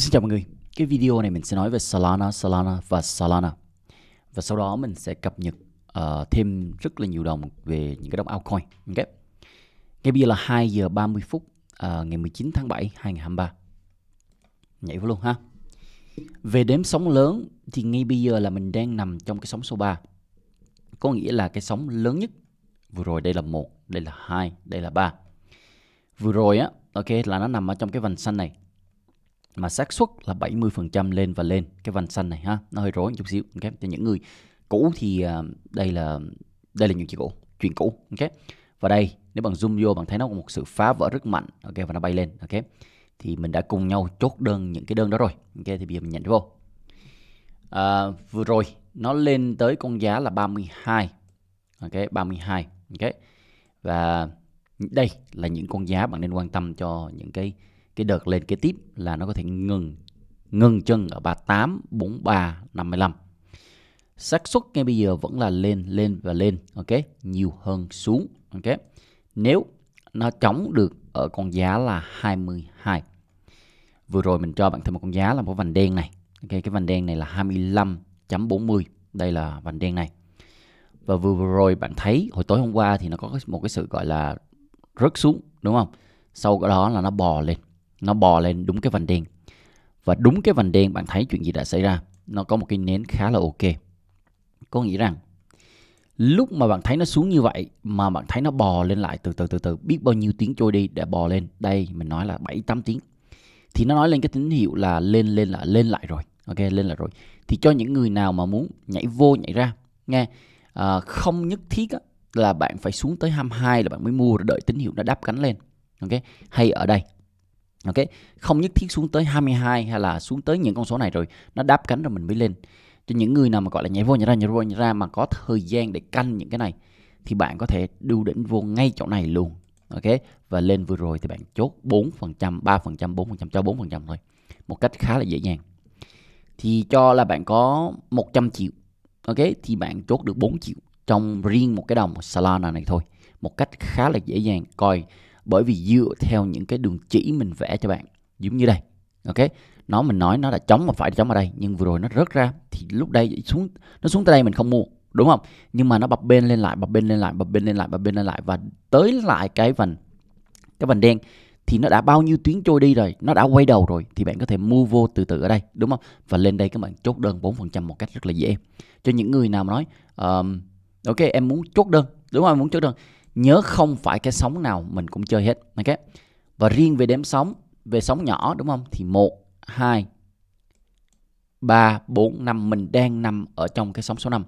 Xin chào mọi người, cái video này mình sẽ nói về Solana, Solana và Solana Và sau đó mình sẽ cập nhật uh, thêm rất là nhiều đồng về những cái đồng altcoin okay. Ngay bây giờ là 2 giờ 30 phút uh, ngày 19 tháng 7, 2023 Nhảy vô luôn ha Về đếm sóng lớn thì ngay bây giờ là mình đang nằm trong cái sóng số 3 Có nghĩa là cái sóng lớn nhất Vừa rồi đây là một, đây là hai, đây là ba. Vừa rồi á, ok là nó nằm ở trong cái vành xanh này mà xác suất là 70% lên và lên cái vành xanh này ha nó hơi rối chút xíu ok cho những người cũ thì à, đây là đây là những chuyện cũ chuyện cũ ok và đây nếu bạn zoom vô bạn thấy nó có một sự phá vỡ rất mạnh ok và nó bay lên ok thì mình đã cùng nhau chốt đơn những cái đơn đó rồi ok thì bây giờ mình nhận vô à, vừa rồi nó lên tới con giá là 32 ok 32 ok và đây là những con giá bạn nên quan tâm cho những cái cái đợt lên kế tiếp là nó có thể ngừng ngừng chân ở 38, 43, 55. xác suất ngay bây giờ vẫn là lên lên và lên, ok? Nhiều hơn xuống, ok? Nếu nó chống được ở con giá là 22. Vừa rồi mình cho bạn thêm một con giá là một vành đen này. Ok, cái vành đen này là 25.40. Đây là vành đen này. Và vừa, vừa rồi bạn thấy hồi tối hôm qua thì nó có một cái sự gọi là rớt xuống đúng không? Sau đó là nó bò lên nó bò lên đúng cái vành đen và đúng cái vành đen bạn thấy chuyện gì đã xảy ra nó có một cái nến khá là ok có nghĩa rằng lúc mà bạn thấy nó xuống như vậy mà bạn thấy nó bò lên lại từ từ từ từ biết bao nhiêu tiếng trôi đi để bò lên đây mình nói là 7 8 tiếng thì nó nói lên cái tín hiệu là lên lên là lên lại rồi ok lên lại rồi thì cho những người nào mà muốn nhảy vô nhảy ra nghe à, không nhất thiết á, là bạn phải xuống tới 22 là bạn mới mua rồi đợi tín hiệu nó đáp cánh lên ok hay ở đây ok không nhất thiết xuống tới 22 hay là xuống tới những con số này rồi nó đáp cánh rồi mình mới lên cho những người nào mà gọi là nhảy vô nhảy ra nhảy vô nhảy ra mà có thời gian để canh những cái này thì bạn có thể đu đỉnh vô ngay chỗ này luôn ok và lên vừa rồi thì bạn chốt 4%, 3%, 4% cho 4% thôi. Một cách khá là dễ dàng. Thì cho là bạn có 100 triệu. Ok thì bạn chốt được 4 triệu trong riêng một cái đồng Solana này thôi. Một cách khá là dễ dàng. Coi bởi vì dựa theo những cái đường chỉ mình vẽ cho bạn giống như đây ok nó mình nói nó là chống mà phải chống ở đây nhưng vừa rồi nó rớt ra thì lúc đây xuống nó xuống tới đây mình không mua đúng không nhưng mà nó bập bên lên lại bập bên lên lại bập bên lên lại bập bên lên lại và tới lại cái vành cái vành đen thì nó đã bao nhiêu tuyến trôi đi rồi nó đã quay đầu rồi thì bạn có thể mua vô từ từ ở đây đúng không và lên đây các bạn chốt đơn 4% một cách rất là dễ cho những người nào mà nói um, ok em muốn chốt đơn đúng không em muốn chốt đơn nhớ không phải cái sóng nào mình cũng chơi hết ok và riêng về đếm sóng về sóng nhỏ đúng không thì một hai ba bốn năm mình đang nằm ở trong cái sóng số 5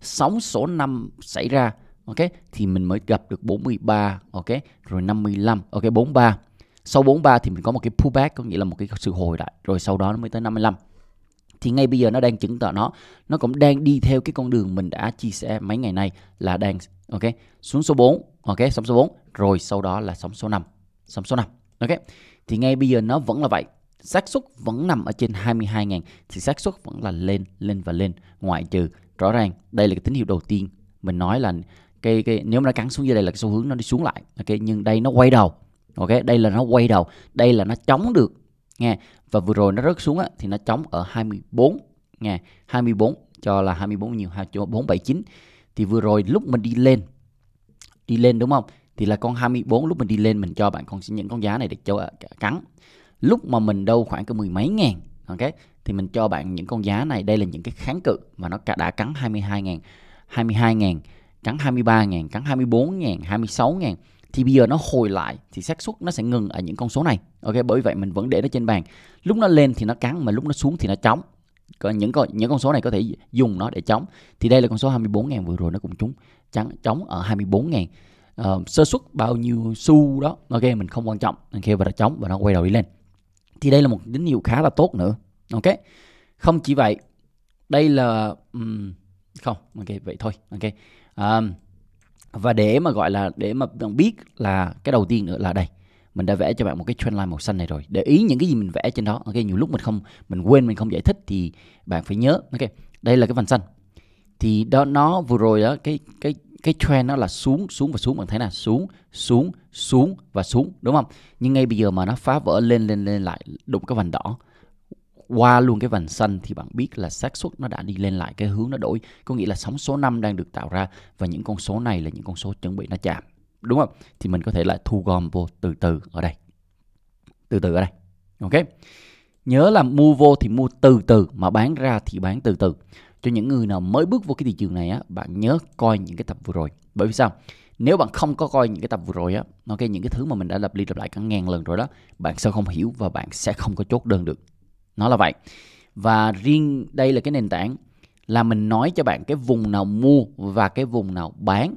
sóng số 5 xảy ra ok thì mình mới gặp được 43 ok rồi 55 ok 43 sau 43 thì mình có một cái pullback có nghĩa là một cái sự hồi lại rồi sau đó nó mới tới 55 thì ngay bây giờ nó đang chứng tỏ nó nó cũng đang đi theo cái con đường mình đã chia sẻ mấy ngày nay là đang ok xuống số 4 ok sóng số 4 rồi sau đó là sóng số 5 sóng số 5 ok thì ngay bây giờ nó vẫn là vậy xác suất vẫn nằm ở trên 22.000 thì xác suất vẫn là lên lên và lên ngoại trừ rõ ràng đây là cái tín hiệu đầu tiên mình nói là cái cái nếu mà nó cắn xuống dưới đây là cái xu hướng nó đi xuống lại ok nhưng đây nó quay đầu ok đây là nó quay đầu đây là nó chống được nghe và vừa rồi nó rớt xuống á, thì nó chống ở 24 nghe 24 cho là 24 nhiều 2479 thì vừa rồi lúc mình đi lên đi lên đúng không thì là con 24 lúc mình đi lên mình cho bạn con những con giá này để cho à, cắn lúc mà mình đâu khoảng cỡ mười mấy ngàn ok thì mình cho bạn những con giá này đây là những cái kháng cự mà nó cả đã cắn 22 ngàn 22 ngàn cắn 23 ngàn cắn 24 ngàn 26 ngàn thì bây giờ nó hồi lại thì xác suất nó sẽ ngừng ở những con số này ok bởi vậy mình vẫn để nó trên bàn lúc nó lên thì nó cắn mà lúc nó xuống thì nó trống có những con những con số này có thể dùng nó để chống thì đây là con số 24.000 vừa rồi nó cũng trúng trắng chống ở 24.000 uh, ờ, sơ suất bao nhiêu xu đó ok mình không quan trọng ok và nó chống và nó quay đầu đi lên thì đây là một tín hiệu khá là tốt nữa ok không chỉ vậy đây là um, không ok vậy thôi ok um, và để mà gọi là để mà biết là cái đầu tiên nữa là đây mình đã vẽ cho bạn một cái trend line màu xanh này rồi để ý những cái gì mình vẽ trên đó ok nhiều lúc mình không mình quên mình không giải thích thì bạn phải nhớ ok đây là cái vành xanh thì đó nó vừa rồi đó cái cái cái trend nó là xuống xuống và xuống bạn thấy là xuống xuống xuống và xuống đúng không nhưng ngay bây giờ mà nó phá vỡ lên lên lên lại đụng cái vành đỏ qua luôn cái vành xanh thì bạn biết là xác suất nó đã đi lên lại cái hướng nó đổi có nghĩa là sóng số 5 đang được tạo ra và những con số này là những con số chuẩn bị nó chạm đúng không thì mình có thể lại thu gom vô từ từ ở đây từ từ ở đây ok nhớ là mua vô thì mua từ từ mà bán ra thì bán từ từ cho những người nào mới bước vô cái thị trường này á bạn nhớ coi những cái tập vừa rồi bởi vì sao nếu bạn không có coi những cái tập vừa rồi á ok những cái thứ mà mình đã lập đi lặp lại cả ngàn lần rồi đó bạn sẽ không hiểu và bạn sẽ không có chốt đơn được nó là vậy và riêng đây là cái nền tảng là mình nói cho bạn cái vùng nào mua và cái vùng nào bán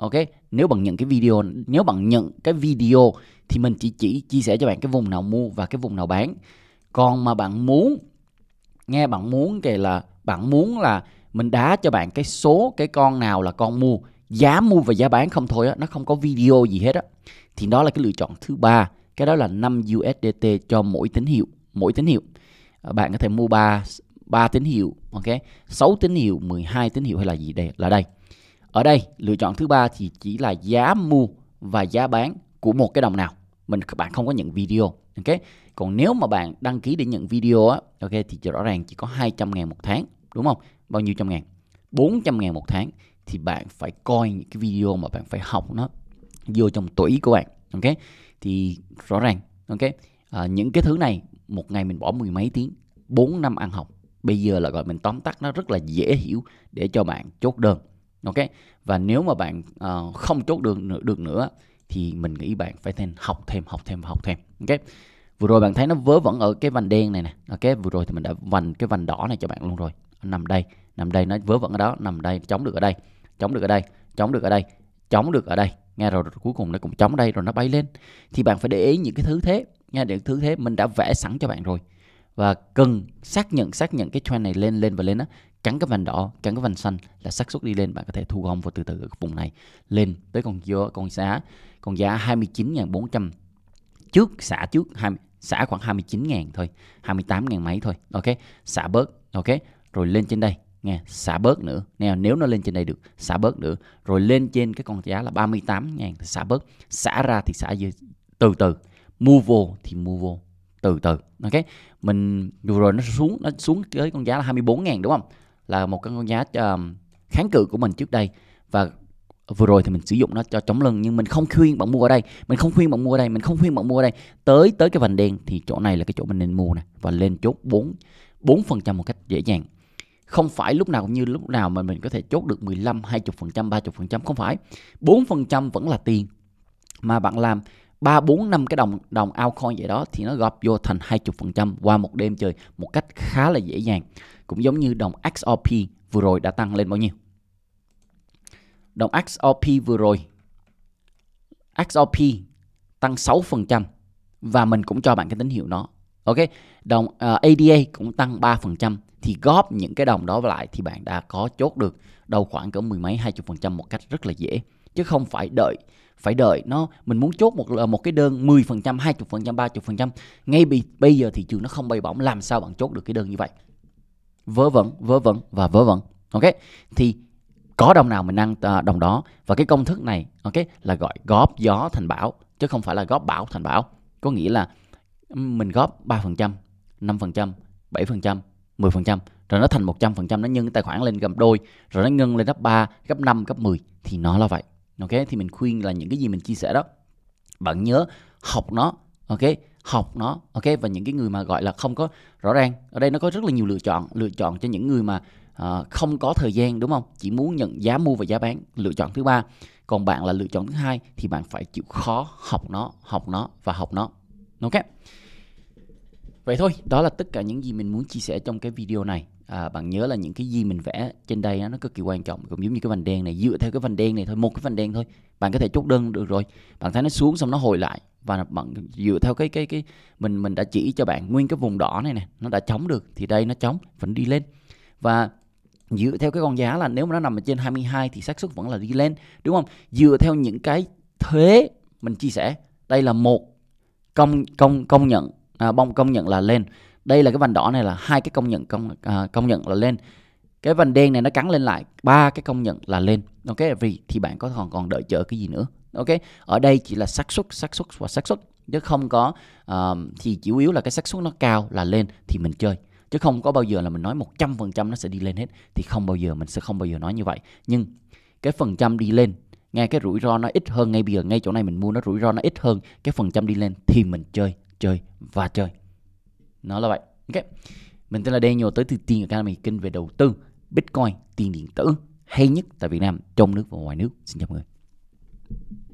ok nếu bạn nhận cái video nếu bạn nhận cái video thì mình chỉ chỉ chia sẻ cho bạn cái vùng nào mua và cái vùng nào bán còn mà bạn muốn nghe bạn muốn kể là bạn muốn là mình đá cho bạn cái số cái con nào là con mua giá mua và giá bán không thôi á nó không có video gì hết á thì đó là cái lựa chọn thứ ba cái đó là 5 USDT cho mỗi tín hiệu mỗi tín hiệu à, bạn có thể mua ba ba tín hiệu ok 6 tín hiệu 12 tín hiệu hay là gì đây là đây ở đây lựa chọn thứ ba thì chỉ là giá mua và giá bán của một cái đồng nào. Mình bạn không có nhận video, ok? Còn nếu mà bạn đăng ký để nhận video á, ok thì rõ ràng chỉ có 200 ngàn một tháng, đúng không? Bao nhiêu trăm ngàn? 400 ngàn một tháng thì bạn phải coi những cái video mà bạn phải học nó vô trong tuổi của bạn, ok? Thì rõ ràng, ok? À, những cái thứ này một ngày mình bỏ mười mấy tiếng, 4 năm ăn học. Bây giờ là gọi mình tóm tắt nó rất là dễ hiểu để cho bạn chốt đơn ok và nếu mà bạn uh, không chốt được được nữa thì mình nghĩ bạn phải thêm học thêm học thêm học thêm ok vừa rồi bạn thấy nó vớ vẫn ở cái vành đen này nè ok vừa rồi thì mình đã vành cái vành đỏ này cho bạn luôn rồi nằm đây nằm đây nó vớ vẫn ở đó nằm đây chống được ở đây chống được ở đây chống được ở đây chống được ở đây nghe rồi, rồi cuối cùng nó cũng chống đây rồi nó bay lên thì bạn phải để ý những cái thứ thế nghe những thứ thế mình đã vẽ sẵn cho bạn rồi và cần xác nhận xác nhận cái trend này lên lên và lên đó cắn cái vành đỏ cắn cái vành xanh là xác suất đi lên bạn có thể thu gom vào từ từ ở vùng này lên tới con dưa con giá con giá 29.400 trước xả trước xả khoảng 29.000 thôi 28.000 mấy thôi ok xả bớt ok rồi lên trên đây nghe xả bớt nữa nè nếu nó lên trên đây được xả bớt nữa rồi lên trên cái con giá là 38 000 thì xả bớt xả ra thì xả từ từ mua vô thì mua vô từ từ ok mình vừa rồi nó xuống nó xuống tới con giá là 24 000 đúng không là một cái con giá ờ, kháng cự của mình trước đây và vừa rồi thì mình sử dụng nó cho chống lưng nhưng mình không khuyên bạn mua ở đây mình không khuyên bạn mua ở đây mình không khuyên bạn mua ở đây tới tới cái vành đen thì chỗ này là cái chỗ mình nên mua nè và lên chốt 4 bốn phần trăm một cách dễ dàng không phải lúc nào cũng như lúc nào mà mình có thể chốt được 15, 20 phần trăm, 30 phần trăm không phải 4 phần trăm vẫn là tiền mà bạn làm 3, 4, 5 cái đồng đồng altcoin vậy đó thì nó gọp vô thành 20 phần trăm qua một đêm chơi một cách khá là dễ dàng cũng giống như đồng XOP vừa rồi đã tăng lên bao nhiêu. Đồng XOP vừa rồi XOP tăng 6% và mình cũng cho bạn cái tín hiệu nó. Ok, đồng uh, ờ, ADA cũng tăng 3% thì góp những cái đồng đó lại thì bạn đã có chốt được đâu khoảng cỡ mười mấy hai chục phần trăm một cách rất là dễ chứ không phải đợi phải đợi nó mình muốn chốt một ờ, một cái đơn 10%, 20%, 30% ngay bị bây giờ thị trường nó không bay bổng làm sao bạn chốt được cái đơn như vậy vớ vẩn vớ vẩn và vớ vẩn ok thì có đồng nào mình ăn à, đồng đó và cái công thức này ok là gọi góp gió thành bão chứ không phải là góp bão thành bão có nghĩa là mình góp 3%, 5%, 7%, 10% rồi nó thành 100% nó nhân tài khoản lên gấp đôi rồi nó nhân lên gấp 3, gấp 5, gấp 10 thì nó là vậy. Ok thì mình khuyên là những cái gì mình chia sẻ đó bạn nhớ học nó ok học nó ok và những cái người mà gọi là không có rõ ràng ở đây nó có rất là nhiều lựa chọn lựa chọn cho những người mà uh, không có thời gian đúng không chỉ muốn nhận giá mua và giá bán lựa chọn thứ ba còn bạn là lựa chọn thứ hai thì bạn phải chịu khó học nó học nó và học nó ok vậy thôi đó là tất cả những gì mình muốn chia sẻ trong cái video này à, bạn nhớ là những cái gì mình vẽ trên đây nó cực kỳ quan trọng cũng giống như cái vành đen này dựa theo cái vành đen này thôi một cái vành đen thôi bạn có thể chốt đơn được rồi bạn thấy nó xuống xong nó hồi lại và bạn dựa theo cái cái cái mình mình đã chỉ cho bạn nguyên cái vùng đỏ này nè nó đã chống được thì đây nó chống vẫn đi lên và dựa theo cái con giá là nếu mà nó nằm ở trên 22 thì xác suất vẫn là đi lên đúng không dựa theo những cái thuế mình chia sẻ đây là một công công công nhận à, bông công nhận là lên đây là cái vành đỏ này là hai cái công nhận công à, công nhận là lên cái vành đen này nó cắn lên lại ba cái công nhận là lên ok vì thì bạn có còn còn đợi chờ cái gì nữa ok ở đây chỉ là xác suất xác suất và xác suất chứ không có uh, thì chủ yếu là cái xác suất nó cao là lên thì mình chơi chứ không có bao giờ là mình nói 100% nó sẽ đi lên hết thì không bao giờ mình sẽ không bao giờ nói như vậy nhưng cái phần trăm đi lên nghe cái rủi ro nó ít hơn ngay bây giờ ngay chỗ này mình mua nó rủi ro nó ít hơn cái phần trăm đi lên thì mình chơi chơi và chơi nó là vậy ok mình tên là Daniel tới từ tiền ở Canada mình kinh về đầu tư Bitcoin tiền điện tử hay nhất tại Việt Nam trong nước và ngoài nước xin chào mọi người